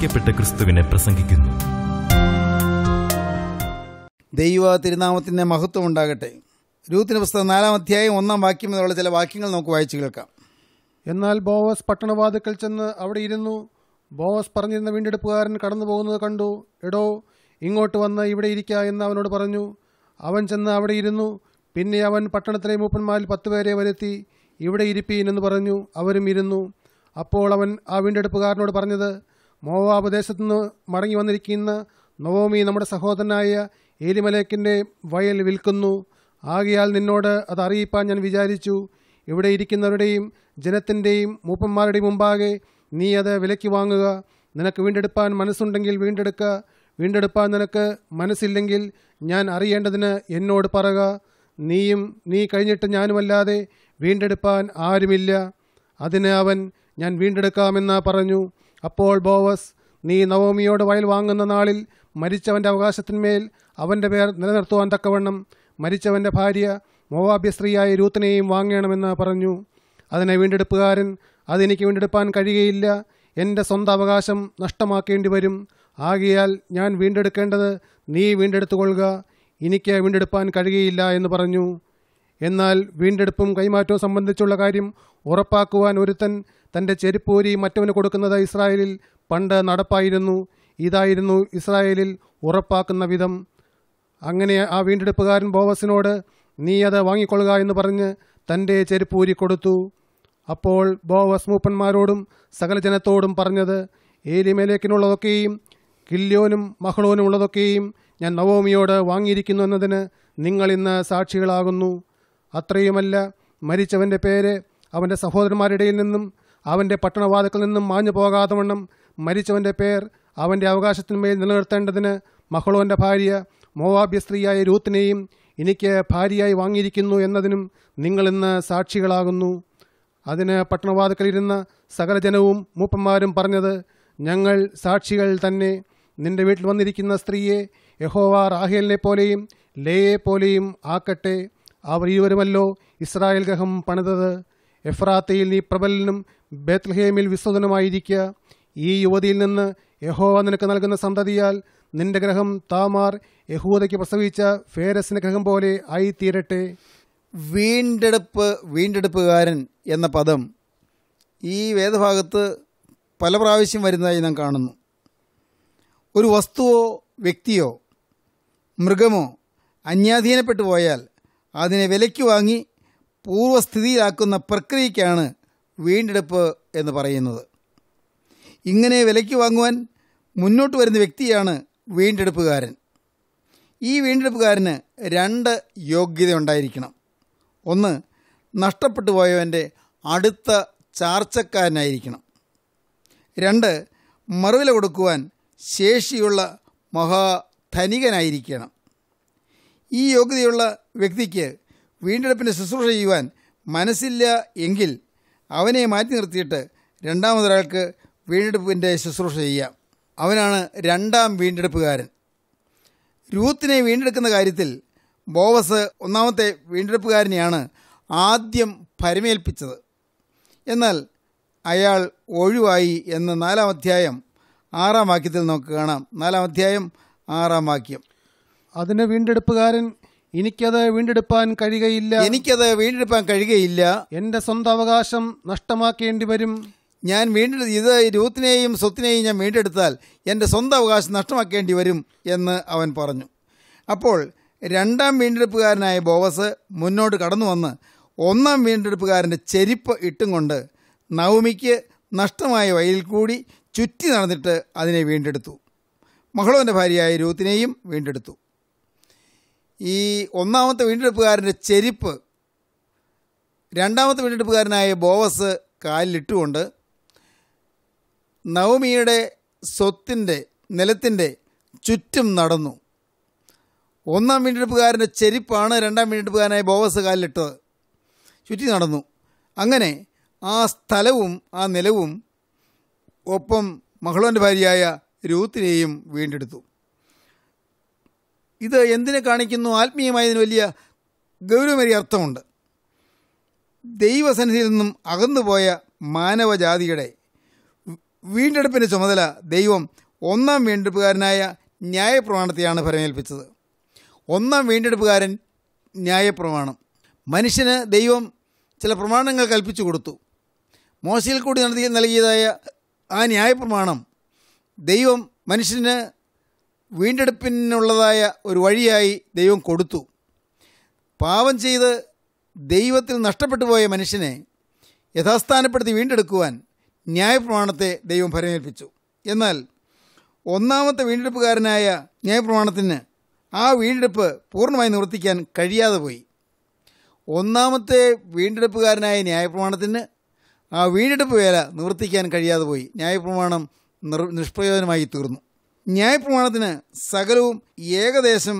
ക്രൂശിക്കപ്പെട്ട ക്രിസ്തുവിനെ പ്രസംഗിക്കുന്നു ദൈവ തിരുനാമത്തിൻ്റെ മഹത്വം ഉണ്ടാകട്ടെ രൂത്തിന് പുസ്തകം നാലാം അധ്യായം ഒന്നാം വാക്യം എന്നുള്ള ചില വാക്യങ്ങൾ നമുക്ക് വായിച്ചു കേൾക്കാം എന്നാൽ ബോവസ് പട്ടണവാതുക്കൽ ചെന്ന് അവിടെ ഇരുന്നു ബോവസ് പറഞ്ഞിരുന്ന വീണ്ടെടുപ്പുകാരൻ കടന്നു പോകുന്നത് കണ്ടു എടോ ഇങ്ങോട്ട് വന്ന് ഇവിടെ ഇരിക്ക എന്ന് അവനോട് പറഞ്ഞു അവൻ ചെന്ന് അവിടെ ഇരുന്നു പിന്നെ അവൻ പട്ടണത്തിലെ മൂപ്പന്മാരിൽ പത്തുപേരെ വരുത്തി ഇവിടെ ഇരിപ്പീൻ എന്ന് പറഞ്ഞു അവരും ഇരുന്നു അപ്പോൾ അവൻ ആ വീണ്ടെടുപ്പുകാരനോട് പറഞ്ഞത് മോവാപദേശത്തു നിന്ന് മടങ്ങി വന്നിരിക്കുന്ന നവോമി നമ്മുടെ സഹോദരനായ ഏലിമലേക്കിൻ്റെ വയൽ വിൽക്കുന്നു ആകയാൽ നിന്നോട് അത് അറിയിപ്പാൻ ഞാൻ വിചാരിച്ചു ഇവിടെ ഇരിക്കുന്നവരുടെയും ജനത്തിൻ്റെയും മൂപ്പന്മാരുടെയും മുമ്പാകെ നീ അത് വിലയ്ക്ക് വാങ്ങുക നിനക്ക് വീണ്ടെടുപ്പാൻ മനസ്സുണ്ടെങ്കിൽ വീണ്ടെടുക്കുക വീണ്ടെടുപ്പാൻ നിനക്ക് മനസ്സില്ലെങ്കിൽ ഞാൻ അറിയേണ്ടതിന് എന്നോട് പറക നീയും നീ കഴിഞ്ഞിട്ട് ഞാനുമല്ലാതെ വീണ്ടെടുപ്പാൻ ആരുമില്ല അതിന് അവൻ ഞാൻ വീണ്ടെടുക്കാമെന്ന് പറഞ്ഞു അപ്പോൾ ബോവസ് നീ നവോമിയോട് വയൽ വാങ്ങുന്ന നാളിൽ മരിച്ചവൻ്റെ അവകാശത്തിന്മേൽ അവൻ്റെ പേർ നിലനിർത്തുവാൻ തക്കവണ്ണം മരിച്ചവൻ്റെ ഭാര്യ മോവാബ്യ സ്ത്രീയായ രൂത്തിനെയും വാങ്ങണമെന്ന് പറഞ്ഞു അതിനെ വീണ്ടെടുപ്പുകാരൻ അതെനിക്ക് വീണ്ടെടുപ്പാൻ കഴിയുകയില്ല എൻ്റെ സ്വന്തം അവകാശം നഷ്ടമാക്കേണ്ടി വരും ആകിയാൽ ഞാൻ വീണ്ടെടുക്കേണ്ടത് നീ വീണ്ടെടുത്തുകൊള്ളുക എനിക്ക് വീണ്ടെടുപ്പാൻ കഴിയുകയില്ല എന്ന് പറഞ്ഞു എന്നാൽ വീണ്ടെടുപ്പും കൈമാറ്റവും സംബന്ധിച്ചുള്ള കാര്യം ഉറപ്പാക്കുവാൻ ഒരുത്തൻ തൻ്റെ ചെരുപ്പൂരി മറ്റവന് കൊടുക്കുന്നത് ഇസ്രായേലിൽ പണ്ട് നടപ്പായിരുന്നു ഇതായിരുന്നു ഇസ്രായേലിൽ ഉറപ്പാക്കുന്ന വിധം അങ്ങനെ ആ വീണ്ടെടുപ്പുകാരൻ ബോവസിനോട് നീ അത് വാങ്ങിക്കൊള്ളുക എന്ന് പറഞ്ഞ് തൻ്റെ ചെരുപ്പൂരി കൊടുത്തു അപ്പോൾ ബോവസ് മൂപ്പന്മാരോടും സകല ജനത്തോടും പറഞ്ഞത് ഏലിമേലേക്കിനുള്ളതൊക്കെയും കില്യോനും മഹളോനും ഉള്ളതൊക്കെയും ഞാൻ നവോമിയോട് വാങ്ങിയിരിക്കുന്നു എന്നതിന് നിങ്ങൾ ഇന്ന് സാക്ഷികളാകുന്നു അത്രയുമല്ല മരിച്ചവൻ്റെ പേര് അവൻ്റെ സഹോദരന്മാരുടെ നിന്നും അവൻ്റെ പട്ടണവാതുക്കളിൽ നിന്നും മാഞ്ഞു പോകാതെ മരിച്ചവൻ്റെ പേർ അവൻ്റെ അവകാശത്തിന്മേൽ നിലനിർത്തേണ്ടതിന് മഹളോൻ്റെ ഭാര്യ മോവാബ്യ സ്ത്രീയായ രൂത്തിനെയും എനിക്ക് ഭാര്യയായി വാങ്ങിയിരിക്കുന്നു എന്നതിനും നിങ്ങളിന്ന് സാക്ഷികളാകുന്നു അതിന് പട്ടണവാതുക്കളിരുന്ന സകല ജനവും മൂപ്പന്മാരും പറഞ്ഞത് ഞങ്ങൾ സാക്ഷികൾ തന്നെ നിന്റെ വീട്ടിൽ വന്നിരിക്കുന്ന സ്ത്രീയെ യഹോവ റാഹേലിനെ പോലെയും ലേയെ പോലെയും ആക്കട്ടെ അവർ ഇരുവരുമല്ലോ ഇസ്രായേൽ ഗഹം പണിതത് എഫ്രാത്തയിൽ നീ പ്രബലനും ബേത്ത്ലഹേമിൽ വിസ്തുതനുമായിരിക്കുക ഈ യുവതിയിൽ നിന്ന് യഹോവ നിനക്ക് നൽകുന്ന സന്തതിയാൽ നിന്റെ ഗ്രഹം താമാർ യഹൂദയ്ക്ക് പ്രസവിച്ച ഫേരസിന്റെ ഗ്രഹം പോലെ ആയി തീരട്ടെ വീണ്ടെടുപ്പ് വീണ്ടെടുപ്പുകാരൻ എന്ന പദം ഈ വേദഭാഗത്ത് പല പ്രാവശ്യം വരുന്നതായി നാം കാണുന്നു ഒരു വസ്തുവോ വ്യക്തിയോ മൃഗമോ അന്യാധീനപ്പെട്ടു പോയാൽ അതിനെ വിലയ്ക്ക് വാങ്ങി പൂർവ്വസ്ഥിതിയിലാക്കുന്ന പ്രക്രിയയ്ക്കാണ് വീണ്ടെടുപ്പ് എന്ന് പറയുന്നത് ഇങ്ങനെ വിലയ്ക്ക് വാങ്ങുവാൻ മുന്നോട്ട് വരുന്ന വ്യക്തിയാണ് വീണ്ടെടുപ്പുകാരൻ ഈ വീണ്ടെടുപ്പുകാരന് രണ്ട് യോഗ്യത ഉണ്ടായിരിക്കണം ഒന്ന് നഷ്ടപ്പെട്ടു പോയവൻ്റെ അടുത്ത ചാർച്ചക്കാരനായിരിക്കണം രണ്ട് മറുവില കൊടുക്കുവാൻ ശേഷിയുള്ള മഹാധനികനായിരിക്കണം ഈ യോഗ്യതയുള്ള വ്യക്തിക്ക് വീണ്ടെടുപ്പിൻ്റെ ശുശ്രൂഷ ചെയ്യുവാൻ മനസ്സില്ല എങ്കിൽ അവനെ മാറ്റി നിർത്തിയിട്ട് രണ്ടാമതൊരാൾക്ക് വീണ്ടെടുപ്പിൻ്റെ ശുശ്രൂഷ ചെയ്യാം അവനാണ് രണ്ടാം വീണ്ടെടുപ്പുകാരൻ രൂത്തിനെ വീണ്ടെടുക്കുന്ന കാര്യത്തിൽ ബോവസ് ഒന്നാമത്തെ വീണ്ടെടുപ്പുകാരനെയാണ് ആദ്യം പരമേൽപ്പിച്ചത് എന്നാൽ അയാൾ ഒഴിവായി എന്ന നാലാം അധ്യായം ആറാം വാക്യത്തിൽ നമുക്ക് കാണാം നാലാം അധ്യായം ആറാം വാക്യം അതിന് വീണ്ടെടുപ്പുകാരൻ എനിക്കത് വീണ്ടെടുപ്പാൻ കഴിയുകയില്ല എനിക്കത് വീണ്ടെടുപ്പാൻ കഴിയുകയില്ല എന്റെ സ്വന്തം അവകാശം നഷ്ടമാക്കേണ്ടി വരും ഞാൻ വീണ്ടെടു ഇത് രൂത്തിനെയും സ്വത്തിനെയും ഞാൻ വീണ്ടെടുത്താൽ എൻ്റെ സ്വന്തം അവകാശം നഷ്ടമാക്കേണ്ടി വരും എന്ന് അവൻ പറഞ്ഞു അപ്പോൾ രണ്ടാം വീണ്ടെടുപ്പുകാരനായ ബോവസ് മുന്നോട്ട് കടന്നു വന്ന് ഒന്നാം വീണ്ടെടുപ്പുകാരൻ്റെ ചെരിപ്പ് ഇട്ടും കൊണ്ട് നവമിക്ക് നഷ്ടമായ വയലിൽ കൂടി ചുറ്റി നടന്നിട്ട് അതിനെ വീണ്ടെടുത്തു മഹളോൻ്റെ ഭാര്യയായ രൂത്തിനെയും വീണ്ടെടുത്തു ഈ ഒന്നാമത്തെ വീണ്ടെടുപ്പുകാരൻ്റെ ചെരിപ്പ് രണ്ടാമത്തെ വീണ്ടെടുപ്പുകാരനായ ബോവസ് കാലിലിട്ടുകൊണ്ട് നവമിയുടെ സ്വത്തിൻ്റെ നിലത്തിൻ്റെ ചുറ്റും നടന്നു ഒന്നാം വീണ്ടെടുപ്പുകാരൻ്റെ ചെരിപ്പാണ് രണ്ടാം വീണ്ടെടുപ്പുകാരനായ ബോവസ് കാലിലിട്ടത് ചുറ്റി നടന്നു അങ്ങനെ ആ സ്ഥലവും ആ നിലവും ഒപ്പം മഹളോൻ്റെ ഭാര്യയായ രൂത്തിനെയും വീണ്ടെടുത്തു ഇത് എന്തിനെ കാണിക്കുന്നു ആത്മീയമായതിന് വലിയ ഗൗരവമേറിയ അർത്ഥമുണ്ട് ദൈവസന്നിധിയിൽ നിന്നും അകന്നുപോയ മാനവജാതിയുടെ വീണ്ടെടുപ്പിൻ്റെ ചുമതല ദൈവം ഒന്നാം വീണ്ടെടുപ്പുകാരനായ ന്യായപ്രമാണത്തെയാണ് ഫലമേൽപ്പിച്ചത് ഒന്നാം വീണ്ടെടുപ്പുകാരൻ ന്യായപ്രമാണം മനുഷ്യന് ദൈവം ചില പ്രമാണങ്ങൾ കൽപ്പിച്ചു കൊടുത്തു മോശയിൽ കൂടി നടത്തി നൽകിയതായ ആ ന്യായപ്രമാണം ദൈവം മനുഷ്യന് വീണ്ടെടുപ്പിനുള്ളതായ ഒരു വഴിയായി ദൈവം കൊടുത്തു പാപം ചെയ്ത് ദൈവത്തിൽ നഷ്ടപ്പെട്ടു പോയ മനുഷ്യനെ യഥാസ്ഥാനപ്പെടുത്തി വീണ്ടെടുക്കുവാൻ ന്യായപ്രമാണത്തെ ദൈവം ഭരമേൽപ്പിച്ചു എന്നാൽ ഒന്നാമത്തെ വീണ്ടെടുപ്പുകാരനായ ന്യായപ്രമാണത്തിന് ആ വീണ്ടെടുപ്പ് പൂർണ്ണമായി നിവർത്തിക്കാൻ കഴിയാതെ പോയി ഒന്നാമത്തെ വീണ്ടെടുപ്പുകാരനായ ന്യായപ്രമാണത്തിന് ആ വീണ്ടെടുപ്പ് വേല നിവർത്തിക്കാൻ കഴിയാതെ പോയി ന്യായപ്രമാണം നിഷ്പ്രയോജനമായി തീർന്നു ന്യായപ്രമാണത്തിന് സകലവും ഏകദേശം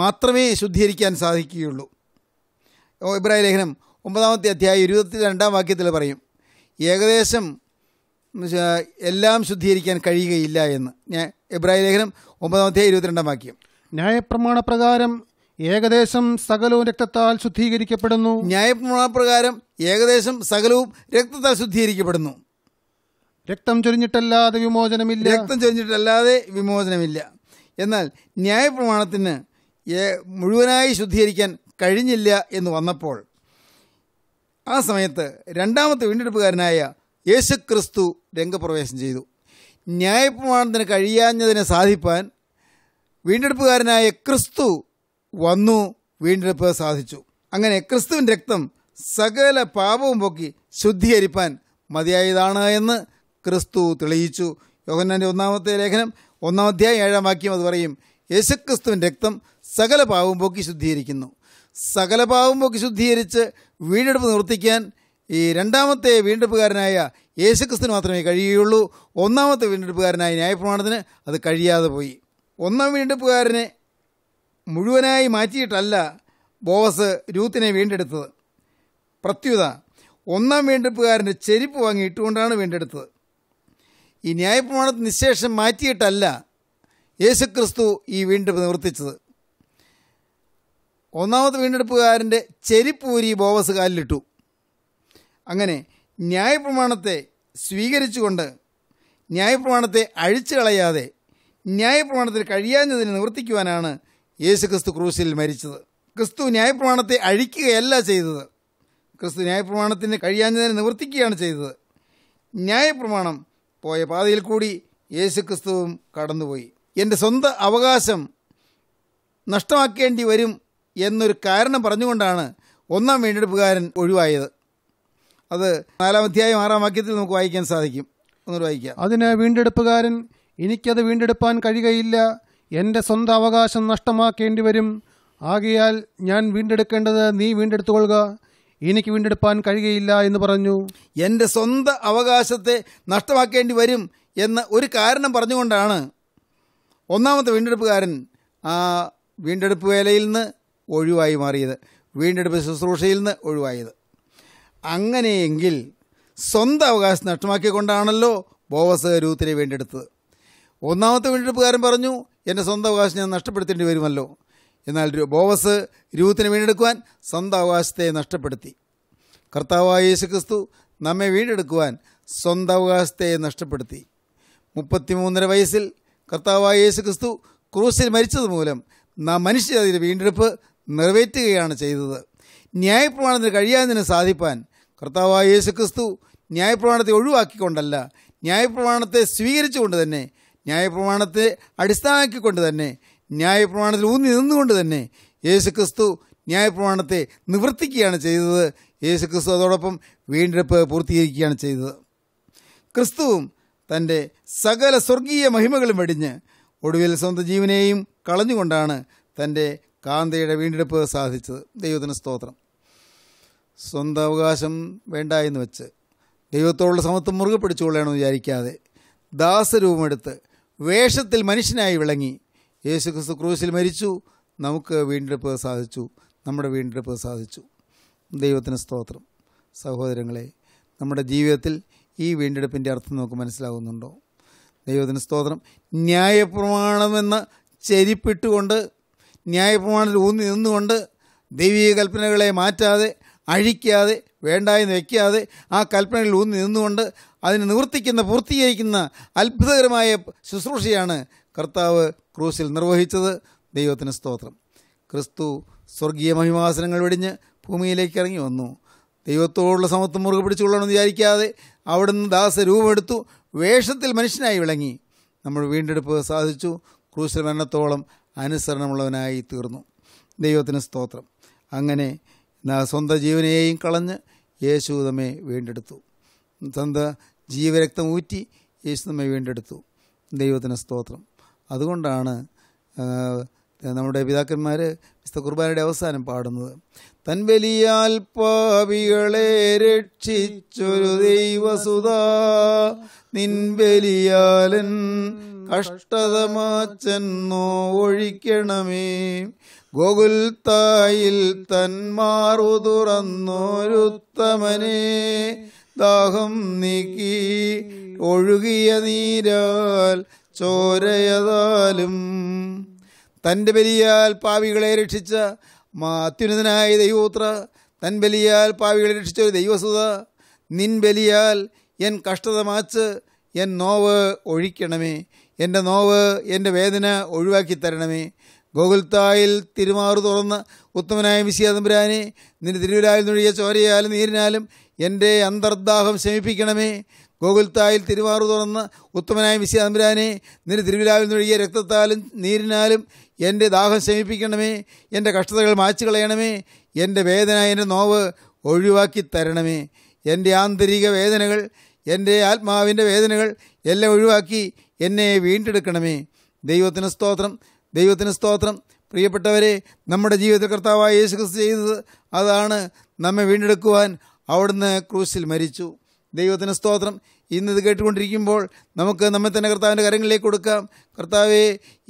മാത്രമേ ശുദ്ധീകരിക്കാൻ സാധിക്കുകയുള്ളൂ ഇബ്രാഹിം ലേഖനം ഒമ്പതാമത്തെ അധ്യായം ഇരുപത്തി രണ്ടാം വാക്യത്തിൽ പറയും ഏകദേശം എല്ലാം ശുദ്ധീകരിക്കാൻ കഴിയുകയില്ല എന്ന് ഞാൻ ഇബ്രാഹിം ലേഖനം ഒമ്പതാമത്തെ ഇരുപത്തിരണ്ടാം വാക്യം ന്യായപ്രമാണ പ്രകാരം ഏകദേശം സകലവും രക്തത്താൽ ശുദ്ധീകരിക്കപ്പെടുന്നു ന്യായപ്രമാണ പ്രകാരം ഏകദേശം സകലവും രക്തത്താൽ ശുദ്ധീകരിക്കപ്പെടുന്നു രക്തം ചൊരിഞ്ഞിട്ടല്ലാതെ വിമോചനമില്ല രക്തം ചൊരിഞ്ഞിട്ടല്ലാതെ വിമോചനമില്ല എന്നാൽ ന്യായപ്രമാണത്തിന് മുഴുവനായി ശുദ്ധീകരിക്കാൻ കഴിഞ്ഞില്ല എന്ന് വന്നപ്പോൾ ആ സമയത്ത് രണ്ടാമത്തെ വീണ്ടെടുപ്പുകാരനായ യേശുക്രിസ്തു രംഗപ്രവേശം ചെയ്തു ന്യായപ്രമാണത്തിന് കഴിയാഞ്ഞതിനെ സാധിപ്പാൻ വീണ്ടെടുപ്പുകാരനായ ക്രിസ്തു വന്നു വീണ്ടെടുപ്പ് സാധിച്ചു അങ്ങനെ ക്രിസ്തുവിൻ്റെ രക്തം സകല പാപവും പൊക്കി ശുദ്ധീകരിപ്പാൻ മതിയായതാണ് എന്ന് ക്രിസ്തു തെളിയിച്ചു യോഹന്നാൻ്റെ ഒന്നാമത്തെ ലേഖനം ഒന്നാം അധ്യായം ഏഴാം വാക്യം അത് പറയും യേശുക്രിസ്തുവിൻ്റെ രക്തം സകല പാവം പോക്കി ശുദ്ധീകരിക്കുന്നു സകല പാവം പോക്കി ശുദ്ധീകരിച്ച് വീണ്ടെടുപ്പ് നിവർത്തിക്കാൻ ഈ രണ്ടാമത്തെ വീണ്ടെടുപ്പുകാരനായ യേശുക്രിസ്തു മാത്രമേ കഴിയുകയുള്ളൂ ഒന്നാമത്തെ വീണ്ടെടുപ്പുകാരനായ ന്യായപ്രമാണത്തിന് അത് കഴിയാതെ പോയി ഒന്നാം വീണ്ടെടുപ്പുകാരനെ മുഴുവനായി മാറ്റിയിട്ടല്ല ബോവസ് രൂത്തിനെ വീണ്ടെടുത്തത് പ്രത്യുത ഒന്നാം വീണ്ടെടുപ്പുകാരൻ്റെ ചെരുപ്പ് വാങ്ങി ഇട്ടുകൊണ്ടാണ് വീണ്ടെടുത്തത് ഈ ന്യായപ്രമാണത്തിന് ശേഷം മാറ്റിയിട്ടല്ല യേശുക്രിസ്തു ഈ വീണ്ടെടുപ്പ് നിവർത്തിച്ചത് ഒന്നാമത്തെ വീണ്ടെടുപ്പുകാരൻ്റെ ചെരിപ്പൂരി ബോവസ് കാലിലിട്ടു അങ്ങനെ ന്യായപ്രമാണത്തെ സ്വീകരിച്ചുകൊണ്ട് ന്യായപ്രമാണത്തെ അഴിച്ചു കളയാതെ ന്യായപ്രമാണത്തിൽ കഴിയാഞ്ഞതിന് നിവർത്തിക്കുവാനാണ് യേശു ക്രിസ്തു ക്രൂശിൽ മരിച്ചത് ക്രിസ്തു ന്യായപ്രമാണത്തെ അഴിക്കുകയല്ല ചെയ്തത് ക്രിസ്തു ന്യായപ്രമാണത്തിന് കഴിയാഞ്ഞതിന് നിവർത്തിക്കുകയാണ് ചെയ്തത് ന്യായപ്രമാണം പോയ പാതയിൽ കൂടി യേശുക്രിസ്തുവും കടന്നുപോയി എൻ്റെ സ്വന്തം അവകാശം നഷ്ടമാക്കേണ്ടി വരും എന്നൊരു കാരണം പറഞ്ഞുകൊണ്ടാണ് ഒന്നാം വീണ്ടെടുപ്പുകാരൻ ഒഴിവായത് അത് നാലാം അധ്യായം ആറാം വാക്യത്തിൽ നമുക്ക് വായിക്കാൻ സാധിക്കും ഒന്ന് വായിക്കാം അതിന് വീണ്ടെടുപ്പുകാരൻ എനിക്കത് വീണ്ടെടുപ്പാൻ കഴിയുകയില്ല എൻ്റെ സ്വന്തം അവകാശം നഷ്ടമാക്കേണ്ടി വരും ആകയാൽ ഞാൻ വീണ്ടെടുക്കേണ്ടത് നീ വീണ്ടെടുത്തുകൊള്ളുക എനിക്ക് വീണ്ടെടുപ്പാൻ കഴിയുകയില്ല എന്ന് പറഞ്ഞു എൻ്റെ സ്വന്തം അവകാശത്തെ നഷ്ടമാക്കേണ്ടി വരും എന്ന് ഒരു കാരണം പറഞ്ഞുകൊണ്ടാണ് ഒന്നാമത്തെ വീണ്ടെടുപ്പുകാരൻ ആ വീണ്ടെടുപ്പ് വേലയിൽ നിന്ന് ഒഴിവായി മാറിയത് വീണ്ടെടുപ്പ് ശുശ്രൂഷയിൽ നിന്ന് ഒഴിവായത് അങ്ങനെയെങ്കിൽ സ്വന്തം അവകാശം നഷ്ടമാക്കിക്കൊണ്ടാണല്ലോ ബോവസ് രൂത്തിനെ വീണ്ടെടുത്തത് ഒന്നാമത്തെ വീണ്ടെടുപ്പുകാരൻ പറഞ്ഞു എൻ്റെ സ്വന്തം അവകാശം ഞാൻ നഷ്ടപ്പെടുത്തേണ്ടി വരുമല്ലോ എന്നാൽ ബോവസ് രൂത്തിന് വീണ്ടെടുക്കുവാൻ സ്വന്തം അവകാശത്തെ നഷ്ടപ്പെടുത്തി കർത്താവായ യേശുക്രിസ്തു നമ്മെ വീണ്ടെടുക്കുവാൻ സ്വന്തം അവകാശത്തെ നഷ്ടപ്പെടുത്തി മുപ്പത്തിമൂന്നര വയസ്സിൽ കർത്താവായ യേശുക്രിസ്തു ക്രൂസിൽ മരിച്ചത് മൂലം നാം മനുഷ്യജാതിയുടെ വീണ്ടെടുപ്പ് നിറവേറ്റുകയാണ് ചെയ്തത് ന്യായപ്രമാണത്തിന് കഴിയാതിന് സാധിപ്പാൻ കർത്താവായ യേശുക്രിസ്തു ന്യായപ്രമാണത്തെ ഒഴിവാക്കിക്കൊണ്ടല്ല ന്യായപ്രമാണത്തെ സ്വീകരിച്ചുകൊണ്ട് തന്നെ ന്യായപ്രമാണത്തെ അടിസ്ഥാനമാക്കിക്കൊണ്ട് തന്നെ ന്യായപ്രമാണത്തിൽ ഊന്നി നിന്നുകൊണ്ട് തന്നെ യേശുക്രിസ്തു ന്യായപ്രമാണത്തെ നിവർത്തിക്കുകയാണ് ചെയ്തത് യേശുക്രിസ്തു അതോടൊപ്പം വീണ്ടെടുപ്പ് പൂർത്തീകരിക്കുകയാണ് ചെയ്തത് ക്രിസ്തുവും തൻ്റെ സകല സ്വർഗീയ മഹിമകളും വെടിഞ്ഞ് ഒടുവിൽ സ്വന്തം ജീവനെയും കളഞ്ഞുകൊണ്ടാണ് തൻ്റെ കാന്തയുടെ വീണ്ടെടുപ്പ് സാധിച്ചത് ദൈവത്തിന് സ്തോത്രം സ്വന്തം അവകാശം വേണ്ട എന്ന് വെച്ച് ദൈവത്തോടുള്ള സമത്വം മുറുകെ പിടിച്ചുകൊള്ളണമെന്ന് വിചാരിക്കാതെ ദാസരൂപമെടുത്ത് വേഷത്തിൽ മനുഷ്യനായി വിളങ്ങി യേശു ക്രിസ്തു ക്രൂശിൽ മരിച്ചു നമുക്ക് വീണ്ടെടുപ്പ് സാധിച്ചു നമ്മുടെ വീണ്ടെടുപ്പ് സാധിച്ചു ദൈവത്തിന് സ്തോത്രം സഹോദരങ്ങളെ നമ്മുടെ ജീവിതത്തിൽ ഈ വീണ്ടെടുപ്പിൻ്റെ അർത്ഥം നമുക്ക് മനസ്സിലാകുന്നുണ്ടോ ദൈവത്തിന് സ്തോത്രം ന്യായപ്രമാണമെന്ന് ചെരിപ്പിട്ടുകൊണ്ട് ന്യായപ്രമാണത്തിൽ ഊന്നി നിന്നുകൊണ്ട് ദൈവീക കൽപ്പനകളെ മാറ്റാതെ അഴിക്കാതെ വേണ്ടായെന്ന് വയ്ക്കാതെ ആ കൽപ്പനകളിൽ ഊന്നി നിന്നുകൊണ്ട് അതിനെ നിവർത്തിക്കുന്ന പൂർത്തീകരിക്കുന്ന അത്ഭുതകരമായ ശുശ്രൂഷയാണ് കർത്താവ് ക്രൂസിൽ നിർവഹിച്ചത് ദൈവത്തിന് സ്തോത്രം ക്രിസ്തു സ്വർഗീയ മഹിമാസനങ്ങൾ വെടിഞ്ഞ് ഭൂമിയിലേക്ക് ഇറങ്ങി വന്നു ദൈവത്തോടുള്ള സമത്വം മുറുകെ പിടിച്ചുകൊള്ളണമെന്ന് വിചാരിക്കാതെ അവിടുന്ന് ദാസ രൂപമെടുത്തു വേഷത്തിൽ മനുഷ്യനായി വിളങ്ങി നമ്മൾ വീണ്ടെടുപ്പ് സാധിച്ചു ക്രൂശിൽ മരണത്തോളം അനുസരണമുള്ളവനായി തീർന്നു ദൈവത്തിന് സ്തോത്രം അങ്ങനെ സ്വന്തം ജീവനെയും കളഞ്ഞ് യേശു നമ്മെ വീണ്ടെടുത്തു സ്വന്തം ജീവരക്തം ഊറ്റി യേശു നമ്മെ വീണ്ടെടുത്തു ദൈവത്തിന് സ്തോത്രം അതുകൊണ്ടാണ് നമ്മുടെ പിതാക്കന്മാർ വിശുദ്ധ കുർബാനയുടെ അവസാനം പാടുന്നത് തൻവലിയാൽ പാവികളെ രക്ഷിച്ചൊരു ദൈവസുതാ നിൻവലിയാലൻ കഷ്ടതമാച്ചെന്നോ ഒഴിക്കണമേ തായിൽ തന്മാറു തുറന്നോരുത്തമനെ ദാഹം നീക്കി ഒഴുകിയ നീരാൽ ചോരയതാലും തൻ്റെ ബലിയാൽ പാവികളെ രക്ഷിച്ച മാത്യുനതനായ ദൈവോത്ര തൻ ബലിയാൽ പാവികളെ രക്ഷിച്ച ഒരു ദൈവസുത നിൻ ബലിയാൽ എൻ കഷ്ടത മാച്ച് എൻ നോവ് ഒഴിക്കണമേ എൻ്റെ നോവ് എൻ്റെ വേദന ഒഴിവാക്കി തരണമേ ഗോകുൽത്തായിൽ തിരുമാറു തുറന്ന് ഉത്തമനായ വിശിയാതമ്പുരാനെ നിന്റെ തിരുവിലായിൽ നൊഴിയ ചോരയാലും നീരിനാലും എൻ്റെ അന്തർദാഹം ശമിപ്പിക്കണമേ ഗോകുൽത്തായിൽ തിരുമാറു തുറന്ന് ഉത്തമനായ വിശ്യാതമ്പുരാനെ നിന്റെ തിരുവിലാവിൽ നിന്നൊഴുകിയ രക്തത്താലും നീരിനാലും എൻ്റെ ദാഹം ശമിപ്പിക്കണമേ എൻ്റെ കഷ്ടതകൾ മാച്ചു കളയണമേ എൻ്റെ വേദന എൻ്റെ നോവ് ഒഴിവാക്കി തരണമേ എൻ്റെ ആന്തരിക വേദനകൾ എൻ്റെ ആത്മാവിൻ്റെ വേദനകൾ എല്ലാം ഒഴിവാക്കി എന്നെ വീണ്ടെടുക്കണമേ ദൈവത്തിന് സ്തോത്രം ദൈവത്തിന് സ്തോത്രം പ്രിയപ്പെട്ടവരെ നമ്മുടെ ജീവിത കർത്താവായ യേശുക്രിസ്തു ചെയ്തത് അതാണ് നമ്മെ വീണ്ടെടുക്കുവാൻ അവിടുന്ന് ക്രൂസിൽ മരിച്ചു ദൈവത്തിന് സ്തോത്രം ഇത് കേട്ടുകൊണ്ടിരിക്കുമ്പോൾ നമുക്ക് നമ്മെ തന്നെ കർത്താവിൻ്റെ കരങ്ങളിലേക്ക് കൊടുക്കാം കർത്താവെ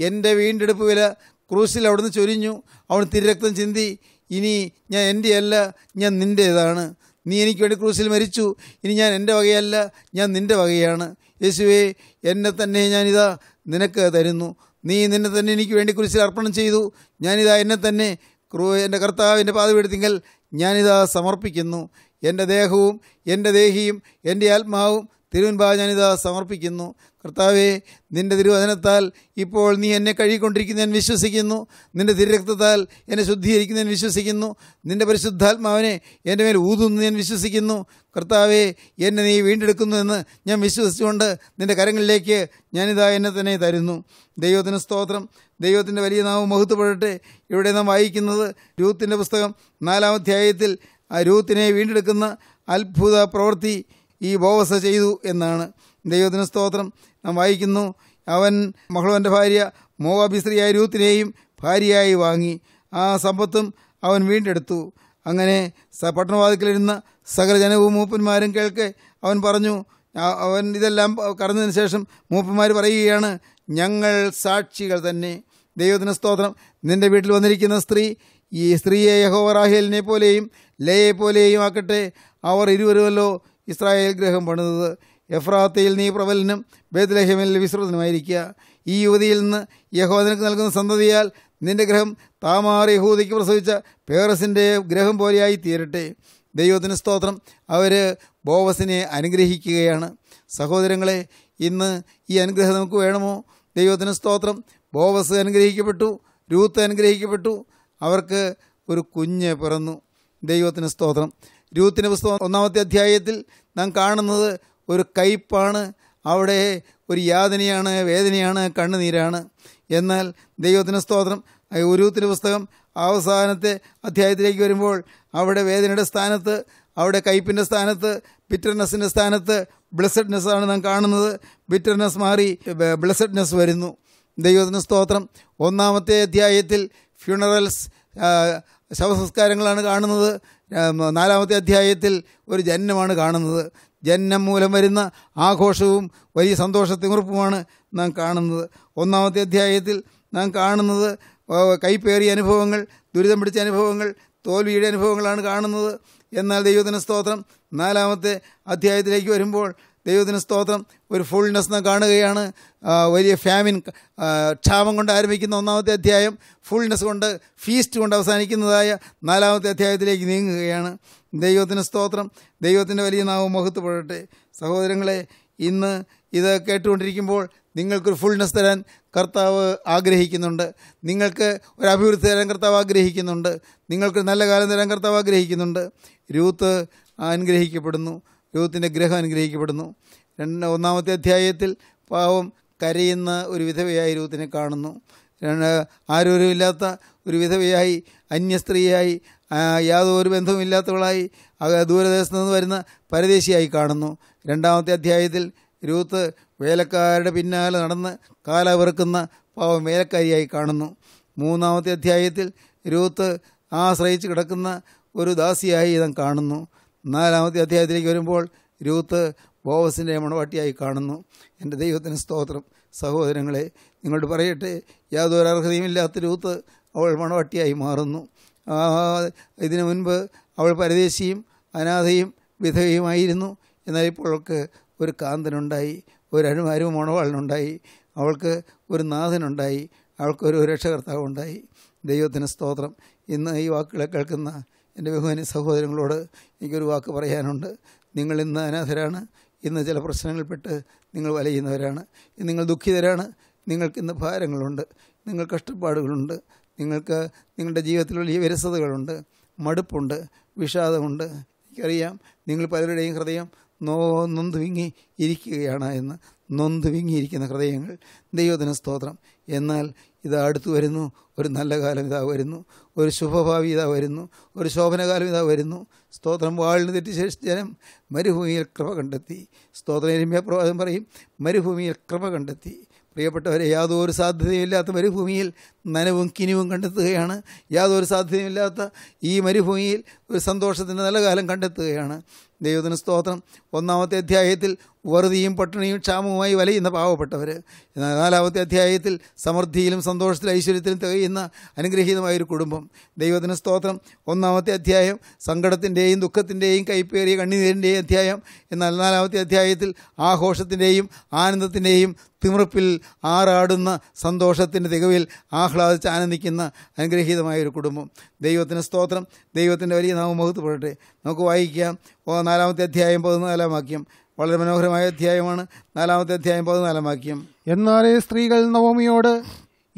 എൻ്റെ വീണ്ടെടുപ്പ് വില ക്രൂസിൽ അവിടുന്ന് ചൊരിഞ്ഞു അവൻ തിരക്തം ചിന്തി ഇനി ഞാൻ എൻ്റെയല്ല ഞാൻ നിൻ്റേതാണ് നീ എനിക്ക് വേണ്ടി ക്രൂസിൽ മരിച്ചു ഇനി ഞാൻ എൻ്റെ വകയല്ല ഞാൻ നിൻ്റെ വകയാണ് യേശുവേ എന്നെ തന്നെ ഞാനിതാ നിനക്ക് തരുന്നു നീ നിന്നെ തന്നെ എനിക്ക് വേണ്ടി കുരിശിൽ അർപ്പണം ചെയ്തു ഞാനിതാ എന്നെ തന്നെ ക്രൂ എൻ്റെ കർത്താവിൻ്റെ പാതപീഠത്തിങ്കൽ ഞാനിതാ സമർപ്പിക്കുന്നു എൻ്റെ ദേഹവും എൻ്റെ ദേഹിയും എൻ്റെ ആത്മാവും തിരുവൻപാ ഞാനിതാ സമർപ്പിക്കുന്നു കർത്താവെ നിൻ്റെ തിരുവചനത്താൽ ഇപ്പോൾ നീ എന്നെ കഴുകിക്കൊണ്ടിരിക്കുന്ന ഞാൻ വിശ്വസിക്കുന്നു നിൻ്റെ തിരുരക്തത്താൽ എന്നെ ശുദ്ധീകരിക്കുന്ന ഞാൻ വിശ്വസിക്കുന്നു നിൻ്റെ പരിശുദ്ധാത്മാവിനെ എൻ്റെ മേൽ ഊതുന്നു ഞാൻ വിശ്വസിക്കുന്നു കർത്താവെ എന്നെ നീ വീണ്ടെടുക്കുന്നു എന്ന് ഞാൻ വിശ്വസിച്ചുകൊണ്ട് നിൻ്റെ കരങ്ങളിലേക്ക് ഞാനിതാ എന്നെ തന്നെ തരുന്നു ദൈവത്തിന് സ്തോത്രം ദൈവത്തിൻ്റെ വലിയ നാമം മഹത്വപ്പെടട്ടെ ഇവിടെ നാം വായിക്കുന്നത് രൂത്തിൻ്റെ പുസ്തകം നാലാമധ്യായത്തിൽ അധ്യായത്തിൽ രൂത്തിനെ വീണ്ടെടുക്കുന്ന അത്ഭുത പ്രവൃത്തി ഈ ബോവസ ചെയ്തു എന്നാണ് ദൈവത്തിന് സ്തോത്രം നാം വായിക്കുന്നു അവൻ മഹളവൻ്റെ ഭാര്യ മോവാബിസ്ത്രീയായ രൂത്തിനെയും ഭാര്യയായി വാങ്ങി ആ സമ്പത്തും അവൻ വീണ്ടെടുത്തു അങ്ങനെ പട്ടണവാതിക്കലിരുന്ന സകല ജനവും മൂപ്പന്മാരും കേൾക്കെ അവൻ പറഞ്ഞു അവൻ ഇതെല്ലാം കടന്നതിന് ശേഷം മൂപ്പന്മാർ പറയുകയാണ് ഞങ്ങൾ സാക്ഷികൾ തന്നെ ദൈവത്തിന് സ്തോത്രം നിൻ്റെ വീട്ടിൽ വന്നിരിക്കുന്ന സ്ത്രീ ഈ സ്ത്രീയെ യഹോവറാഹേലിനെ പോലെയും പോലെയും ആക്കട്ടെ അവർ ഇരുവരുമല്ലോ ഇസ്രായേൽ ഗ്രഹം പണിതത് എഫ്രാത്തയിൽ നീ പ്രബലനും ബേദ്ലഹേമിൽ വിശ്രുതനുമായിരിക്കുക ഈ യുവതിയിൽ നിന്ന് യഹോദനക്ക് നൽകുന്ന സന്തതിയാൽ നിന്റെ ഗ്രഹം താമാർ യഹൂദിക്ക് പ്രസവിച്ച പേറസിൻ്റെ ഗ്രഹം പോലെയായി തീരട്ടെ ദൈവത്തിന് സ്തോത്രം അവർ ബോവസിനെ അനുഗ്രഹിക്കുകയാണ് സഹോദരങ്ങളെ ഇന്ന് ഈ അനുഗ്രഹം നമുക്ക് വേണമോ ദൈവത്തിന് സ്തോത്രം ബോവസ് അനുഗ്രഹിക്കപ്പെട്ടു രൂത്ത് അനുഗ്രഹിക്കപ്പെട്ടു അവർക്ക് ഒരു കുഞ്ഞ് പിറന്നു ദൈവത്തിന് സ്തോത്രം രൂത്തിൻ്റെ പുസ്തകം ഒന്നാമത്തെ അധ്യായത്തിൽ നാം കാണുന്നത് ഒരു കയ്പാണ് അവിടെ ഒരു യാതനയാണ് വേദനയാണ് കണ്ണുനീരാണ് എന്നാൽ ദൈവത്തിന് സ്തോത്രം ഉരുത്തിൻ്റെ പുസ്തകം അവസാനത്തെ അധ്യായത്തിലേക്ക് വരുമ്പോൾ അവിടെ വേദനയുടെ സ്ഥാനത്ത് അവിടെ കയ്പിൻ്റെ സ്ഥാനത്ത് ബിറ്റർനെസ്സിൻ്റെ സ്ഥാനത്ത് ബ്ലസ്സഡ്നെസ്സാണ് ആണ് നാം കാണുന്നത് ബിറ്റർനെസ് മാറി ബ്ലസ്സഡ്നെസ് വരുന്നു ദൈവത്തിന് സ്തോത്രം ഒന്നാമത്തെ അധ്യായത്തിൽ ഫ്യൂണറൽസ് ശവസംസ്കാരങ്ങളാണ് കാണുന്നത് നാലാമത്തെ അധ്യായത്തിൽ ഒരു ജനനമാണ് കാണുന്നത് ജനനം മൂലം വരുന്ന ആഘോഷവും വലിയ സന്തോഷത്തിനുറുപ്പുമാണ് നാം കാണുന്നത് ഒന്നാമത്തെ അധ്യായത്തിൽ നാം കാണുന്നത് കൈപ്പേറിയ അനുഭവങ്ങൾ ദുരിതം പിടിച്ച അനുഭവങ്ങൾ തോൽവിയുടെ അനുഭവങ്ങളാണ് കാണുന്നത് എന്നാൽ ദൈവദിന സ്തോത്രം നാലാമത്തെ അധ്യായത്തിലേക്ക് വരുമ്പോൾ ദൈവത്തിന് സ്തോത്രം ഒരു ഫുൾനെസ് കാണുകയാണ് വലിയ ഫാമിൻ ക്ഷാമം കൊണ്ട് ആരംഭിക്കുന്ന ഒന്നാമത്തെ അധ്യായം ഫുൾനെസ് കൊണ്ട് ഫീസ്റ്റ് കൊണ്ട് അവസാനിക്കുന്നതായ നാലാമത്തെ അധ്യായത്തിലേക്ക് നീങ്ങുകയാണ് ദൈവത്തിന് സ്തോത്രം ദൈവത്തിൻ്റെ വലിയ നാവ് മുഖത്തുപെടട്ടെ സഹോദരങ്ങളെ ഇന്ന് ഇത് കേട്ടുകൊണ്ടിരിക്കുമ്പോൾ നിങ്ങൾക്കൊരു ഫുൾനെസ് തരാൻ കർത്താവ് ആഗ്രഹിക്കുന്നുണ്ട് നിങ്ങൾക്ക് ഒരു അഭിവൃദ്ധി തരാൻ കർത്താവ് ആഗ്രഹിക്കുന്നുണ്ട് നിങ്ങൾക്ക് നല്ല കാലം തരാൻ കർത്താവ് ആഗ്രഹിക്കുന്നുണ്ട് രൂത്ത് അനുഗ്രഹിക്കപ്പെടുന്നു യോഗത്തിൻ്റെ ഗ്രഹം അനുഗ്രഹിക്കപ്പെടുന്നു രണ്ട് ഒന്നാമത്തെ അധ്യായത്തിൽ പാവം കരയുന്ന ഒരു വിധവയായി രൂപത്തിനെ കാണുന്നു ആരോരുമില്ലാത്ത ഒരു വിധവയായി അന്യസ്ത്രീയായി യാതൊരു ബന്ധവുമില്ലാത്തവളായി ദൂരദേശത്തു നിന്ന് വരുന്ന പരദേശിയായി കാണുന്നു രണ്ടാമത്തെ അധ്യായത്തിൽ രൂത്ത് വേലക്കാരുടെ പിന്നാലെ നടന്ന് കാലവിറക്കുന്ന പാവം വേലക്കാരിയായി കാണുന്നു മൂന്നാമത്തെ അധ്യായത്തിൽ രൂത്ത് ആശ്രയിച്ച് കിടക്കുന്ന ഒരു ദാസിയായി ഇതം കാണുന്നു നാലാമത്തെ അധ്യായത്തിലേക്ക് വരുമ്പോൾ രൂത്ത് ബോവസിൻ്റെ മണവാട്ടിയായി കാണുന്നു എൻ്റെ ദൈവത്തിന് സ്തോത്രം സഹോദരങ്ങളെ നിങ്ങളോട് പറയട്ടെ യാതൊരു ഇല്ലാത്ത രൂത്ത് അവൾ മണവാട്ടിയായി മാറുന്നു ഇതിനു മുൻപ് അവൾ പരദേശിയും അനാഥയും വിധവയുമായിരുന്നു എന്നാൽ ഇപ്പോൾ അവൾക്ക് ഒരു കാന്തനുണ്ടായി ഒരു അരുമാരും മണവാളിനുണ്ടായി അവൾക്ക് ഒരു നാഥനുണ്ടായി അവൾക്കൊരു രക്ഷകർത്താവുണ്ടായി ദൈവത്തിന് സ്തോത്രം ഇന്ന് ഈ വാക്കുകളെ കേൾക്കുന്ന എൻ്റെ ബഹുമാനി സഹോദരങ്ങളോട് എനിക്കൊരു വാക്ക് പറയാനുണ്ട് നിങ്ങൾ ഇന്ന് അനാഥരാണ് ഇന്ന് ചില പ്രശ്നങ്ങൾപ്പെട്ട് നിങ്ങൾ വലയുന്നവരാണ് നിങ്ങൾ ദുഃഖിതരാണ് നിങ്ങൾക്ക് ഇന്ന് ഭാരങ്ങളുണ്ട് നിങ്ങൾ കഷ്ടപ്പാടുകളുണ്ട് നിങ്ങൾക്ക് നിങ്ങളുടെ ജീവിതത്തിൽ വലിയ വിരസതകളുണ്ട് മടുപ്പുണ്ട് വിഷാദമുണ്ട് എനിക്കറിയാം നിങ്ങൾ പലരുടെയും ഹൃദയം നോ നൊന്ത് വിങ്ങി ഇരിക്കുകയാണ് എന്ന് നൊന്ത് വിങ്ങിയിരിക്കുന്ന ഹൃദയങ്ങൾ ദൈവദിന സ്തോത്രം എന്നാൽ ഇതാ അടുത്തു വരുന്നു ഒരു നല്ല കാലം ഇതാ വരുന്നു ഒരു ശുഭഭാവി ഇതാ വരുന്നു ഒരു ശോഭനകാലം ഇതാ വരുന്നു സ്തോത്രം വാളിന് തെറ്റിശേഷ ജനം മരുഭൂമിയിൽ കൃപ കണ്ടെത്തി സ്തോത്രം പ്രവാദം പറയും മരുഭൂമിയിൽ കൃപ കണ്ടെത്തി പ്രിയപ്പെട്ടവരെ യാതൊരു സാധ്യതയുമില്ലാത്ത മരുഭൂമിയിൽ നനവും കിനിവും കണ്ടെത്തുകയാണ് യാതൊരു സാധ്യതയുമില്ലാത്ത ഈ മരുഭൂമിയിൽ ഒരു സന്തോഷത്തിൻ്റെ നല്ല കാലം കണ്ടെത്തുകയാണ് ദൈവത്തിന് സ്തോത്രം ഒന്നാമത്തെ അധ്യായത്തിൽ വെറുതെയും പട്ടിണിയും ക്ഷാമവുമായി വലയുന്ന പാവപ്പെട്ടവർ നാലാമത്തെ അധ്യായത്തിൽ സമൃദ്ധിയിലും സന്തോഷത്തിലും ഐശ്വര്യത്തിലും തികയുന്ന അനുഗ്രഹീതമായ ഒരു കുടുംബം ദൈവത്തിന് സ്തോത്രം ഒന്നാമത്തെ അധ്യായം സങ്കടത്തിൻ്റെയും ദുഃഖത്തിൻ്റെയും കൈപ്പേറിയ കണ്ണീരിൻ്റെയും അധ്യായം എന്നാൽ നാലാമത്തെ അധ്യായത്തിൽ ആഘോഷത്തിൻ്റെയും ആനന്ദത്തിൻ്റെയും തിമിർപ്പിൽ ആറാടുന്ന സന്തോഷത്തിൻ്റെ തികവിൽ ആഹ്ലാദിച്ച് ആനന്ദിക്കുന്ന അനുഗ്രഹീതമായ ഒരു കുടുംബം ദൈവത്തിന് സ്തോത്രം ദൈവത്തിൻ്റെ വലിയ നാമം മഹത്വപ്പെടട്ടെ നമുക്ക് വായിക്കാം നാലാമത്തെ അധ്യായം പതിനാലാം വാക്യം വളരെ മനോഹരമായ അധ്യായമാണ് നാലാമത്തെ അധ്യായം പതിനാലാം വാക്യം എന്നാൽ സ്ത്രീകൾ നവോമിയോട്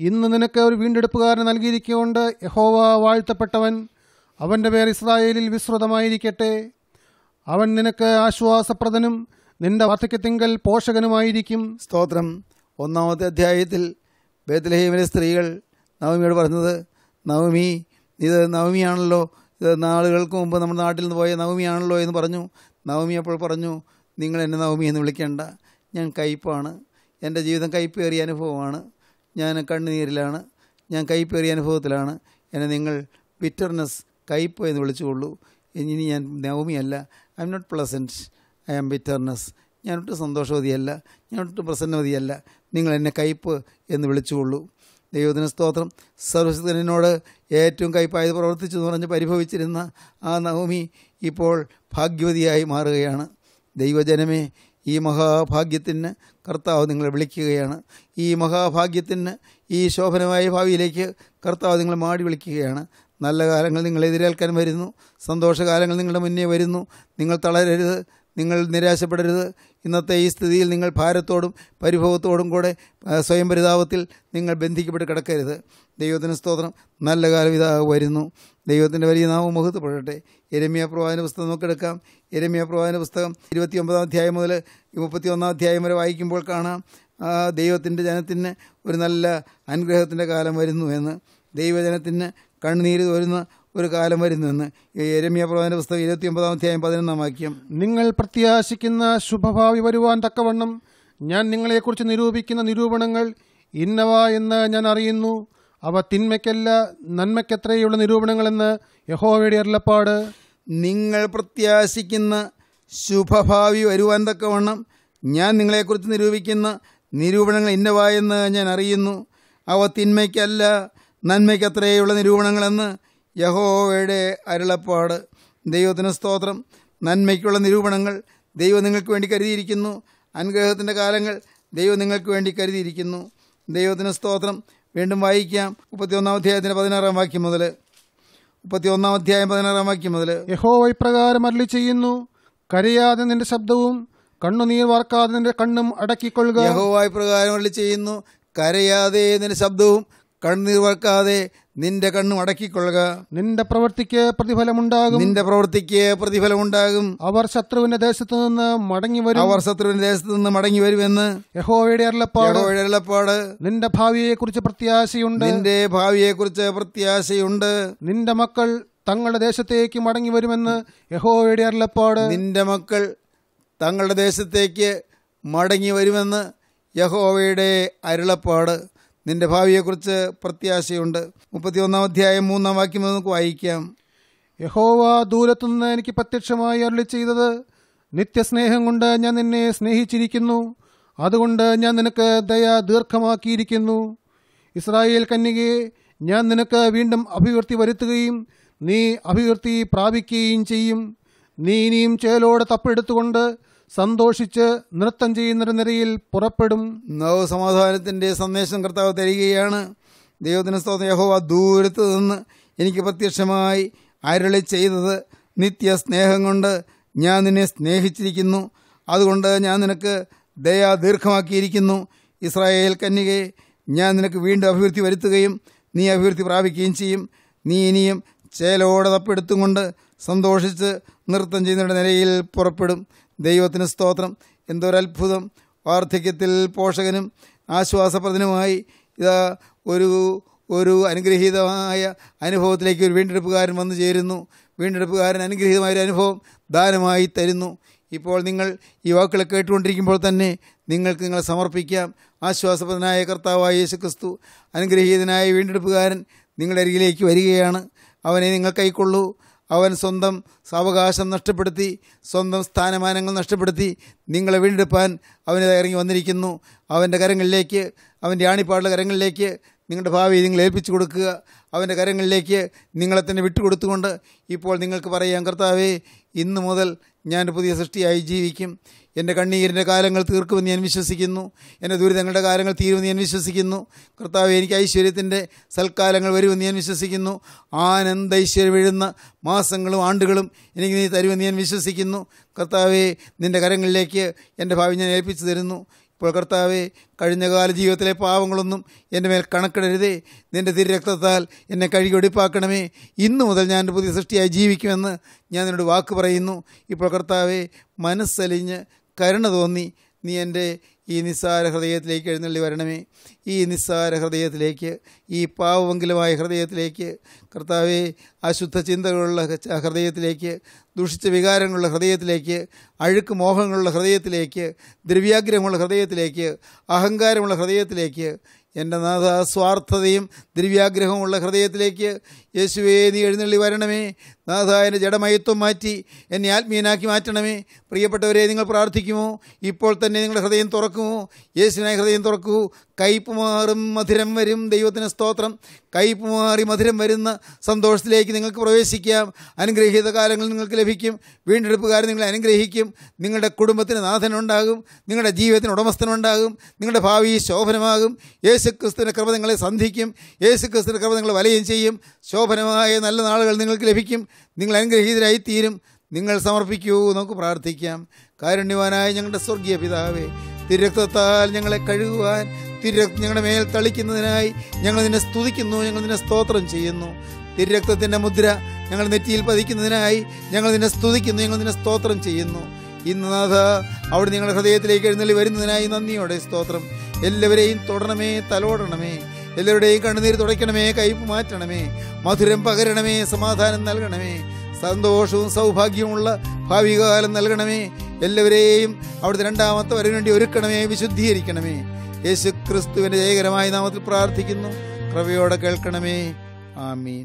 ഇന്ന് നിനക്ക് ഒരു വീണ്ടെടുപ്പുകാരനെ നൽകിയിരിക്കുകൊണ്ട് യഹോവ വാഴ്ത്തപ്പെട്ടവൻ അവൻ്റെ പേർ ഇസ്രായേലിൽ വിശ്രുതമായിരിക്കട്ടെ അവൻ നിനക്ക് ആശ്വാസപ്രദനും നിന്റെ വാർദ്ധക്യത്തിങ്കൽ പോഷകനുമായിരിക്കും സ്തോത്രം ഒന്നാമത്തെ അധ്യായത്തിൽ ബേത്ലഹീമിലെ സ്ത്രീകൾ നവമിയോട് പറഞ്ഞത് നവമി ഇത് നവമിയാണല്ലോ നാളുകൾക്ക് മുമ്പ് നമ്മുടെ നാട്ടിൽ നിന്ന് പോയ നവമിയാണല്ലോ എന്ന് പറഞ്ഞു നവമി അപ്പോൾ പറഞ്ഞു നിങ്ങൾ എന്നെ നവമി എന്ന് വിളിക്കേണ്ട ഞാൻ കയ്പാണ് എൻ്റെ ജീവിതം കയ്പേറിയ അനുഭവമാണ് ഞാൻ കണ്ണുനീരിലാണ് ഞാൻ കയ്പേറിയ അനുഭവത്തിലാണ് എന്നെ നിങ്ങൾ ബിറ്റർനെസ് കയ്പ് എന്ന് വിളിച്ചുകൊള്ളൂ ഇനി ഞാൻ നവമിയല്ല I'm not pleasant I am bitterness ഞാനൊട്ട് സന്തോഷവതിയല്ല ഞാനൊട്ട് പ്രസന്നവതിയല്ല നിങ്ങൾ എന്നെ കയ്പ് എന്ന് വിളിച്ചുകൊള്ളൂ ദൈവത്തിന് സ്തോത്രം സർവശക്തനോട് ഏറ്റവും കൈപ്പായത് പ്രവർത്തിച്ചു എന്ന് പറഞ്ഞ് പരിഭവിച്ചിരുന്ന ആ നവമി ഇപ്പോൾ ഭാഗ്യവതിയായി മാറുകയാണ് ദൈവജനമേ ഈ മഹാഭാഗ്യത്തിന് കർത്താവ് നിങ്ങളെ വിളിക്കുകയാണ് ഈ മഹാഭാഗ്യത്തിന് ഈ ശോഭനമായ ഭാവിയിലേക്ക് കർത്താവ് നിങ്ങളെ മാടി വിളിക്കുകയാണ് നല്ല കാലങ്ങൾ നിങ്ങളെതിരേൽക്കാൻ എതിരേൽക്കാൻ വരുന്നു സന്തോഷകാലങ്ങൾ നിങ്ങളുടെ മുന്നേ വരുന്നു നിങ്ങൾ തളരരുത് നിങ്ങൾ നിരാശപ്പെടരുത് ഇന്നത്തെ ഈ സ്ഥിതിയിൽ നിങ്ങൾ ഭാരത്തോടും പരിഭവത്തോടും കൂടെ സ്വയം പരിതാപത്തിൽ നിങ്ങൾ ബന്ധിക്കപ്പെട്ട് കിടക്കരുത് ദൈവത്തിന് സ്തോത്രം നല്ല കാലം ഇതാ വരുന്നു ദൈവത്തിൻ്റെ വലിയ നാമം മുഹത്തപ്പെടട്ടെ എരമ്യ പ്രവാഹന പുസ്തകം നോക്കിയെടുക്കാം എരമ്യ പ്രവാഹന പുസ്തകം ഇരുപത്തി ഒമ്പതാം അധ്യായം മുതൽ മുപ്പത്തി ഒന്നാം അധ്യായം വരെ വായിക്കുമ്പോൾ കാണാം ദൈവത്തിൻ്റെ ജനത്തിന് ഒരു നല്ല അനുഗ്രഹത്തിൻ്റെ കാലം വരുന്നു എന്ന് ദൈവജനത്തിന് കണ്ണുനീര് വരുന്ന ഒരു കാലം വരുന്നെന്ന് എരമ്യ പ്രവാചന പുസ്തകം ഇരുപത്തി ഒമ്പതാം അധ്യായം പതിനൊന്നാം വാക്യം നിങ്ങൾ പ്രത്യാശിക്കുന്ന ശുഭഭാവി വരുവാൻ തക്കവണ്ണം ഞാൻ നിങ്ങളെക്കുറിച്ച് നിരൂപിക്കുന്ന നിരൂപണങ്ങൾ ഇന്നവ എന്ന് ഞാൻ അറിയുന്നു അവ തിന്മയ്ക്കല്ല നന്മയ്ക്കത്രയുള്ള നിരൂപണങ്ങളെന്ന് യഹോവയുടെ അരുളപ്പാട് നിങ്ങൾ പ്രത്യാശിക്കുന്ന ശുഭഭാവി വരുവാൻ തക്കവണ്ണം ഞാൻ നിങ്ങളെക്കുറിച്ച് നിരൂപിക്കുന്ന നിരൂപണങ്ങൾ ഇന്നവ എന്ന് ഞാൻ അറിയുന്നു അവ തിന്മയ്ക്കല്ല നന്മയ്ക്കത്രയുള്ള നിരൂപണങ്ങളെന്ന് യഹോവയുടെ അരുളപ്പാട് ദൈവത്തിന് സ്തോത്രം നന്മയ്ക്കുള്ള നിരൂപണങ്ങൾ ദൈവം നിങ്ങൾക്ക് വേണ്ടി കരുതിയിരിക്കുന്നു അനുഗ്രഹത്തിൻ്റെ കാലങ്ങൾ ദൈവം നിങ്ങൾക്ക് വേണ്ടി കരുതിയിരിക്കുന്നു ദൈവത്തിന് സ്തോത്രം വീണ്ടും വായിക്കാം മുപ്പത്തിയൊന്നാം അധ്യായത്തിൻ്റെ പതിനാറാം വാക്യം മുതൽ മുപ്പത്തിയൊന്നാം അധ്യായം പതിനാറാം വാക്യം മുതൽ യഹോവൈ പ്രകാരം അരളി ചെയ്യുന്നു കരയാതെ നിന്റെ ശബ്ദവും കണ്ണുനീർ വാർക്കാതെ നിന്റെ കണ്ണും അടക്കിക്കൊള്ളുക യഹോവ പ്രകാരം അരളി ചെയ്യുന്നു കരയാതെ നിന്റെ ശബ്ദവും കണ്ണീർ വർക്കാതെ നിന്റെ കണ്ണു അടക്കിക്കൊള്ളുക നിന്റെ പ്രവൃത്തിക്ക് പ്രതിഫലമുണ്ടാകും നിന്റെ പ്രവൃത്തിക്ക് പ്രതിഫലമുണ്ടാകും അവർ ശത്രുവിന്റെ ദേശത്ത് നിന്ന് മടങ്ങി വരും അവർ ശത്രുവിന്റെ ദേശത്ത് നിന്ന് മടങ്ങി വരുമെന്ന് യഹോയുടെ അരുളപ്പാട് അരുളപ്പാട് നിന്റെ ഭാവിയെ കുറിച്ച് പ്രത്യാശയുണ്ട് നിന്റെ ഭാവിയെ കുറിച്ച് പ്രത്യാശയുണ്ട് നിന്റെ മക്കൾ തങ്ങളുടെ ദേശത്തേക്ക് മടങ്ങി വരുമെന്ന് യഹോയുടെ അരുളപ്പാട് നിന്റെ മക്കൾ തങ്ങളുടെ ദേശത്തേക്ക് മടങ്ങി വരുമെന്ന് യഹോവയുടെ അരുളപ്പാട് നിന്റെ ഭാവിയെക്കുറിച്ച് പ്രത്യാശയുണ്ട് മുപ്പത്തിയൊന്നാം അധ്യായം മൂന്നാം വാക്യം നമുക്ക് വായിക്കാം യഹോവ ദൂരത്തുനിന്ന് എനിക്ക് പ്രത്യക്ഷമായി അരുളി ചെയ്തത് നിത്യസ്നേഹം കൊണ്ട് ഞാൻ നിന്നെ സ്നേഹിച്ചിരിക്കുന്നു അതുകൊണ്ട് ഞാൻ നിനക്ക് ദയ ദീർഘമാക്കിയിരിക്കുന്നു ഇസ്രായേൽ കന്യകയെ ഞാൻ നിനക്ക് വീണ്ടും അഭിവൃദ്ധി വരുത്തുകയും നീ അഭിവൃദ്ധി പ്രാപിക്കുകയും ചെയ്യും നീ ഇനിയും ചേലോടെ തപ്പെടുത്തുകൊണ്ട് സന്തോഷിച്ച് നൃത്തം ചെയ്യുന്നൊരു നിരയിൽ പുറപ്പെടും സമാധാനത്തിന്റെ സന്ദേശം കർത്താവ് തരികയാണ് ദൈവത്തിന് സ്തോത്രം യഹോവ ദൂരത്ത് നിന്ന് എനിക്ക് പ്രത്യക്ഷമായി അരളി ചെയ്തത് നിത്യ സ്നേഹം കൊണ്ട് ഞാൻ നിന്നെ സ്നേഹിച്ചിരിക്കുന്നു അതുകൊണ്ട് ഞാൻ നിനക്ക് ദയാ ദീർഘമാക്കിയിരിക്കുന്നു ഇസ്രായേൽ കന്യകയെ ഞാൻ നിനക്ക് വീണ്ടും അഭിവൃദ്ധി വരുത്തുകയും നീ അഭിവൃദ്ധി പ്രാപിക്കുകയും ചെയ്യും നീ ഇനിയും ചേലോടെ തപ്പെടുത്തും കൊണ്ട് സന്തോഷിച്ച് നൃത്തം ചെയ്യുന്നതിൻ്റെ നിലയിൽ പുറപ്പെടും ദൈവത്തിന് സ്തോത്രം എന്തൊരത്ഭുതം വാർദ്ധക്യത്തിൽ പോഷകനും ആശ്വാസപ്രദനുമായി ഇതാ ഒരു ഒരു അനുഗ്രഹീതമായ അനുഭവത്തിലേക്ക് ഒരു വീണ്ടെടുപ്പുകാരൻ വന്നു ചേരുന്നു വീണ്ടെടുപ്പുകാരൻ അനുഗ്രഹീതമായ ഒരു അനുഭവം ദാനമായി തരുന്നു ഇപ്പോൾ നിങ്ങൾ ഈ വാക്കുകൾ കേട്ടുകൊണ്ടിരിക്കുമ്പോൾ തന്നെ നിങ്ങൾക്ക് നിങ്ങളെ സമർപ്പിക്കാം ആശ്വാസപ്രദനായ കർത്താവായ യേശു ക്രിസ്തു അനുഗ്രഹീതനായ വീണ്ടെടുപ്പുകാരൻ നിങ്ങളുടെ അരികിലേക്ക് വരികയാണ് അവനെ നിങ്ങൾ കൈക്കൊള്ളൂ അവൻ സ്വന്തം സാവകാശം നഷ്ടപ്പെടുത്തി സ്വന്തം സ്ഥാനമാനങ്ങൾ നഷ്ടപ്പെടുത്തി നിങ്ങളെ വീണ്ടെടുപ്പാൻ അവന് ഇറങ്ങി വന്നിരിക്കുന്നു അവൻ്റെ കരങ്ങളിലേക്ക് അവൻ്റെ ആണിപ്പാടുള്ള കരങ്ങളിലേക്ക് നിങ്ങളുടെ ഭാവി നിങ്ങൾ ഏൽപ്പിച്ചു കൊടുക്കുക അവൻ്റെ കരങ്ങളിലേക്ക് നിങ്ങളെ തന്നെ വിട്ടുകൊടുത്തുകൊണ്ട് ഇപ്പോൾ നിങ്ങൾക്ക് പറയാം കർത്താവേ ഇന്നു മുതൽ ഞാൻ പുതിയ സൃഷ്ടിയായി ജീവിക്കും എൻ്റെ കണ്ണീരിൻ്റെ കാലങ്ങൾ തീർക്കുമെന്ന് ഞാൻ വിശ്വസിക്കുന്നു എൻ്റെ ദുരിതങ്ങളുടെ കാലങ്ങൾ തീരുമെന്ന് ഞാൻ വിശ്വസിക്കുന്നു കർത്താവ് എനിക്ക് ഐശ്വര്യത്തിൻ്റെ സൽക്കാലങ്ങൾ വരുമെന്ന് ഞാൻ വിശ്വസിക്കുന്നു ആനന്ദ ഐശ്വര്യം എഴുന്ന മാസങ്ങളും ആണ്ടുകളും എനിക്ക് നീ തരുമെന്ന് ഞാൻ വിശ്വസിക്കുന്നു കർത്താവെ നിൻ്റെ കരങ്ങളിലേക്ക് എൻ്റെ ഭാവി ഞാൻ ഏൽപ്പിച്ചു തരുന്നു ഇപ്പോൾ കർത്താവെ കഴിഞ്ഞകാല ജീവിതത്തിലെ പാവങ്ങളൊന്നും എൻ്റെ മേൽ കണക്കിടരുതേ നിൻ്റെ തിരക്തത്താൽ എന്നെ കഴുകിയൊടിപ്പാക്കണമേ ഇന്നു മുതൽ ഞാൻ പുതിയ സൃഷ്ടിയായി ജീവിക്കുമെന്ന് ഞാൻ നിന്നോട് വാക്ക് പറയുന്നു ഇപ്പോൾ കർത്താവെ മനസ്സലിഞ്ഞ് കരുണ തോന്നി നീ എൻ്റെ ഈ നിസ്സാര ഹൃദയത്തിലേക്ക് എഴുന്നള്ളി വരണമേ ഈ നിസ്സാര ഹൃദയത്തിലേക്ക് ഈ പാവമംഗലമായ ഹൃദയത്തിലേക്ക് കർത്താവെ അശുദ്ധ ചിന്തകളുള്ള ഹൃദയത്തിലേക്ക് ദുഷിച്ച വികാരങ്ങളുള്ള ഹൃദയത്തിലേക്ക് അഴുക്ക് മോഹങ്ങളുള്ള ഹൃദയത്തിലേക്ക് ദ്രവ്യാഗ്രഹമുള്ള ഹൃദയത്തിലേക്ക് അഹങ്കാരമുള്ള ഹൃദയത്തിലേക്ക് എൻ്റെ നാഥ സ്വാർത്ഥതയും ദ്രവ്യാഗ്രഹമുള്ള ഹൃദയത്തിലേക്ക് യേശുവേ നീ എഴുന്നള്ളി വരണമേ നാഥ ജഡമയത്വം മാറ്റി എന്നെ ആത്മീയനാക്കി മാറ്റണമേ പ്രിയപ്പെട്ടവരെ നിങ്ങൾ പ്രാർത്ഥിക്കുമോ ഇപ്പോൾ തന്നെ നിങ്ങളുടെ ഹൃദയം തുറക്കുമോ യേശുവിനായി ഹൃദയം തുറക്കൂ കയ്പ് മാറും മധുരം വരും ദൈവത്തിന് സ്തോത്രം കയ്പ് മാറി മധുരം വരുന്ന സന്തോഷത്തിലേക്ക് നിങ്ങൾക്ക് പ്രവേശിക്കാം അനുഗ്രഹീത കാലങ്ങൾ നിങ്ങൾക്ക് ലഭിക്കും വീണ്ടെടുപ്പുകാരൻ നിങ്ങളെ അനുഗ്രഹിക്കും നിങ്ങളുടെ കുടുംബത്തിന് നാഥനുണ്ടാകും നിങ്ങളുടെ ജീവിതത്തിന് ഉടമസ്ഥനുണ്ടാകും നിങ്ങളുടെ ഭാവി ശോഭനമാകും യേശുക്രിസ്തുവിൻ്റെ കൃപ നിങ്ങളെ സന്ധിക്കും യേശുക്രിസ്തുവിൻ്റെ കൃപ നിങ്ങളെ വലയം ചെയ്യും ശോ ശോഭനമായ നല്ല നാളുകൾ നിങ്ങൾക്ക് ലഭിക്കും നിങ്ങൾ അനുഗ്രഹീതരായി തീരും നിങ്ങൾ സമർപ്പിക്കൂ നമുക്ക് പ്രാർത്ഥിക്കാം കാരുണ്യവാനായ ഞങ്ങളുടെ സ്വർഗീയ പിതാവേ തിരക്തത്താൽ ഞങ്ങളെ കഴുകുവാൻ തിരക്ത ഞങ്ങളുടെ മേൽ തളിക്കുന്നതിനായി ഞങ്ങൾ നിന്നെ സ്തുതിക്കുന്നു ഞങ്ങൾ നിന്നെ സ്തോത്രം ചെയ്യുന്നു തിരക്തത്തിൻ്റെ മുദ്ര ഞങ്ങൾ നെറ്റിയിൽ പതിക്കുന്നതിനായി ഞങ്ങൾ നിന്നെ സ്തുതിക്കുന്നു ഞങ്ങൾ നിന്നെ സ്തോത്രം ചെയ്യുന്നു ഇന്ന് നാഥ അവിടെ നിങ്ങളുടെ ഹൃദയത്തിലേക്ക് എഴുന്നള്ളി വരുന്നതിനായി നന്ദിയോടെ സ്തോത്രം എല്ലാവരെയും തൊടണമേ തലോടണമേ എല്ലാവരുടെയും കണ്ണുനീര് തുടയ്ക്കണമേ കയ്പ് മാറ്റണമേ മധുരം പകരണമേ സമാധാനം നൽകണമേ സന്തോഷവും സൗഭാഗ്യവുമുള്ള ഭാവികാലം നൽകണമേ എല്ലാവരെയും അവിടുത്തെ രണ്ടാമത്തെ വരവിന് വേണ്ടി ഒരുക്കണമേ വിശുദ്ധീകരിക്കണമേ യേശു ക്രിസ്തുവിൻ്റെ ജയകരമായ നാമത്തിൽ പ്രാർത്ഥിക്കുന്നു കൃപയോടെ കേൾക്കണമേ ആമീൻ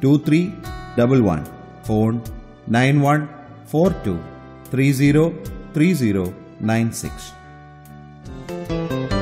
2311 on 9142 303096.